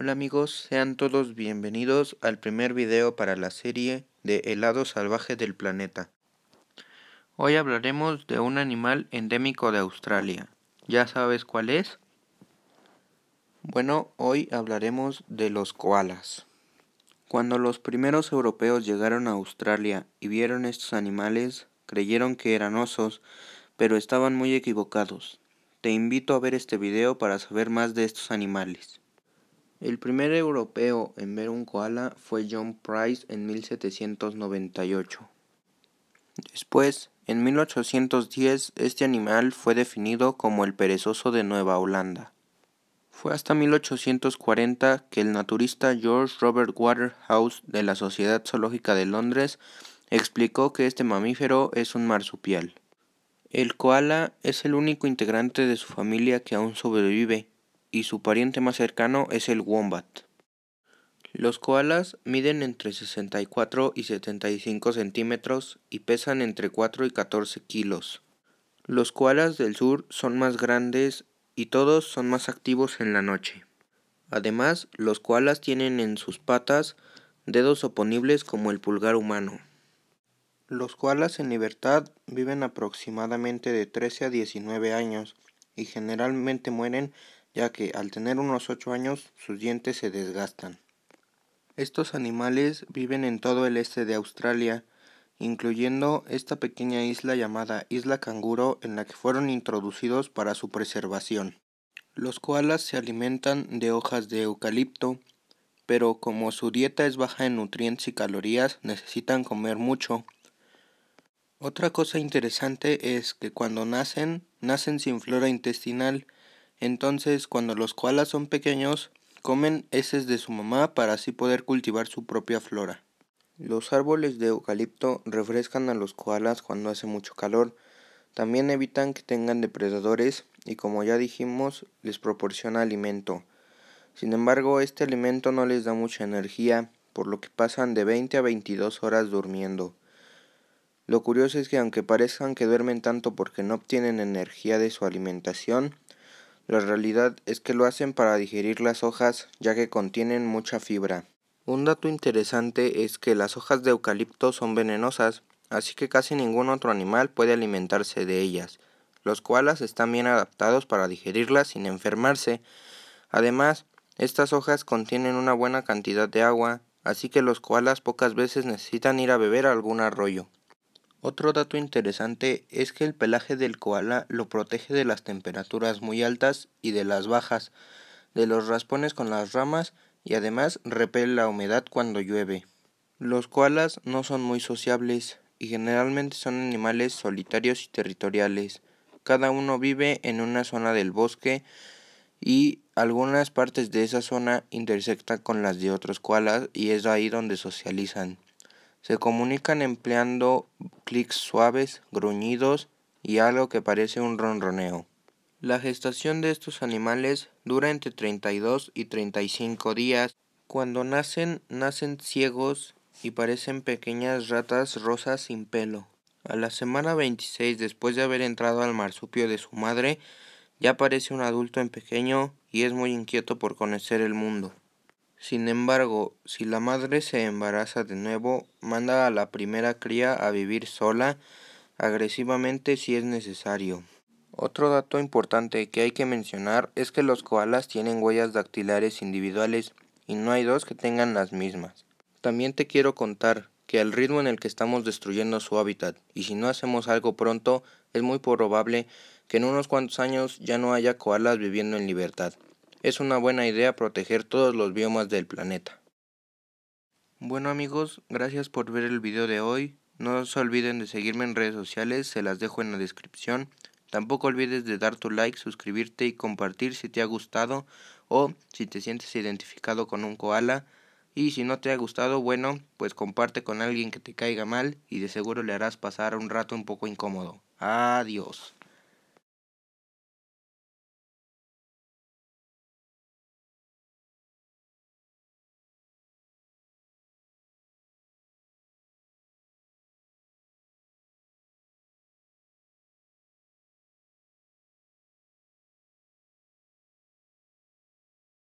Hola amigos, sean todos bienvenidos al primer video para la serie de helado salvaje del planeta. Hoy hablaremos de un animal endémico de Australia. ¿Ya sabes cuál es? Bueno, hoy hablaremos de los koalas. Cuando los primeros europeos llegaron a Australia y vieron estos animales, creyeron que eran osos, pero estaban muy equivocados. Te invito a ver este video para saber más de estos animales. El primer europeo en ver un koala fue John Price en 1798. Después, en 1810, este animal fue definido como el perezoso de Nueva Holanda. Fue hasta 1840 que el naturista George Robert Waterhouse de la Sociedad Zoológica de Londres explicó que este mamífero es un marsupial. El koala es el único integrante de su familia que aún sobrevive y su pariente más cercano es el wombat. Los koalas miden entre 64 y 75 centímetros y pesan entre 4 y 14 kilos. Los koalas del sur son más grandes y todos son más activos en la noche. Además, los koalas tienen en sus patas dedos oponibles como el pulgar humano. Los koalas en libertad viven aproximadamente de 13 a 19 años y generalmente mueren ya que al tener unos 8 años sus dientes se desgastan. Estos animales viven en todo el este de Australia, incluyendo esta pequeña isla llamada Isla Canguro en la que fueron introducidos para su preservación. Los koalas se alimentan de hojas de eucalipto, pero como su dieta es baja en nutrientes y calorías, necesitan comer mucho. Otra cosa interesante es que cuando nacen, nacen sin flora intestinal, entonces, cuando los koalas son pequeños, comen heces de su mamá para así poder cultivar su propia flora. Los árboles de eucalipto refrescan a los koalas cuando hace mucho calor, también evitan que tengan depredadores y como ya dijimos les proporciona alimento. Sin embargo, este alimento no les da mucha energía, por lo que pasan de 20 a 22 horas durmiendo. Lo curioso es que aunque parezcan que duermen tanto porque no obtienen energía de su alimentación, la realidad es que lo hacen para digerir las hojas ya que contienen mucha fibra. Un dato interesante es que las hojas de eucalipto son venenosas, así que casi ningún otro animal puede alimentarse de ellas. Los koalas están bien adaptados para digerirlas sin enfermarse. Además, estas hojas contienen una buena cantidad de agua, así que los koalas pocas veces necesitan ir a beber a algún arroyo. Otro dato interesante es que el pelaje del koala lo protege de las temperaturas muy altas y de las bajas, de los raspones con las ramas y además repele la humedad cuando llueve. Los koalas no son muy sociables y generalmente son animales solitarios y territoriales. Cada uno vive en una zona del bosque y algunas partes de esa zona intersectan con las de otros koalas y es ahí donde socializan. Se comunican empleando clics suaves, gruñidos y algo que parece un ronroneo. La gestación de estos animales dura entre 32 y 35 días. Cuando nacen, nacen ciegos y parecen pequeñas ratas rosas sin pelo. A la semana 26, después de haber entrado al marsupio de su madre, ya parece un adulto en pequeño y es muy inquieto por conocer el mundo. Sin embargo, si la madre se embaraza de nuevo, manda a la primera cría a vivir sola agresivamente si es necesario. Otro dato importante que hay que mencionar es que los koalas tienen huellas dactilares individuales y no hay dos que tengan las mismas. También te quiero contar que al ritmo en el que estamos destruyendo su hábitat, y si no hacemos algo pronto, es muy probable que en unos cuantos años ya no haya koalas viviendo en libertad es una buena idea proteger todos los biomas del planeta. Bueno amigos, gracias por ver el video de hoy. No se olviden de seguirme en redes sociales, se las dejo en la descripción. Tampoco olvides de dar tu like, suscribirte y compartir si te ha gustado o si te sientes identificado con un koala. Y si no te ha gustado, bueno, pues comparte con alguien que te caiga mal y de seguro le harás pasar un rato un poco incómodo. Adiós.